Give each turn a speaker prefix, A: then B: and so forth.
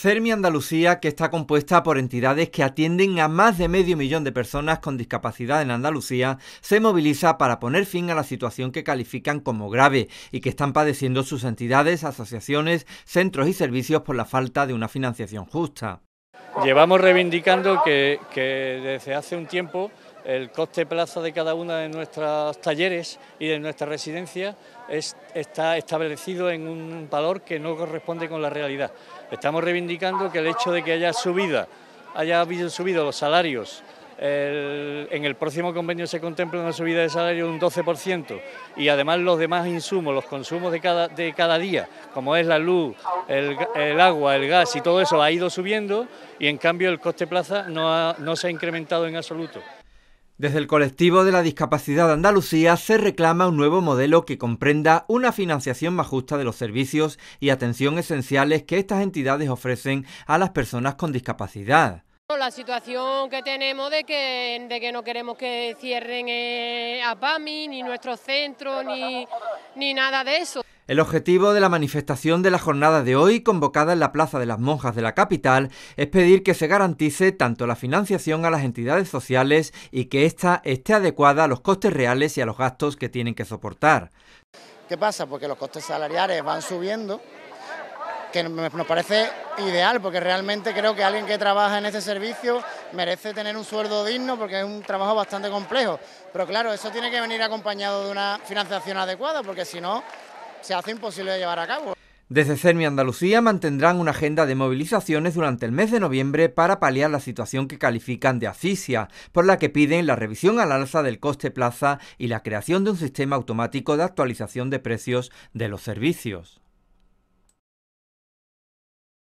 A: CERMI Andalucía, que está compuesta por entidades que atienden a más de medio millón de personas con discapacidad en Andalucía, se moviliza para poner fin a la situación que califican como grave y que están padeciendo sus entidades, asociaciones, centros y servicios por la falta de una financiación justa.
B: Llevamos reivindicando que, desde hace un tiempo el coste plaza de cada una de nuestros talleres y de nuestra residencia está establecido en un valor que no corresponde con la realidad. Estamos reivindicando que el hecho de que haya haya subido los salarios, en el próximo convenio se contempla una subida de salario de un 12% y además los demás insumos, los consumos de cada, día, como es la luz, el, agua, el gas y todo eso ha ido subiendo y en cambio el coste plaza no se ha incrementado en absoluto.
A: Desde el colectivo de la discapacidad de Andalucía se reclama un nuevo modelo que comprenda una financiación más justa de los servicios y atención esenciales que estas entidades ofrecen a las personas con discapacidad.
C: La situación que tenemos de que, no queremos que cierren eh, APAMI, ni nuestro centro, ni nada de eso.
A: El objetivo de la manifestación de la jornada de hoy, convocada en la Plaza de las Monjas de la capital, es pedir que se garantice tanto la financiación a las entidades sociales y que ésta esté adecuada a los costes reales y a los gastos que tienen que soportar.
D: ¿Qué pasa? Porque los costes salariales van subiendo, que nos parece ideal, porque realmente creo que alguien que trabaja en este servicio merece tener un sueldo digno, porque es un trabajo bastante complejo. Pero claro, eso tiene que venir acompañado de una financiación adecuada, porque si no se hace imposible llevar a cabo.
A: Desde CERMI Andalucía mantendrán una agenda de movilizaciones durante el mes de noviembre para paliar la situación que califican de asfixia, por la que piden la revisión al alza del coste plaza y la creación de un sistema automático de actualización de precios de los servicios.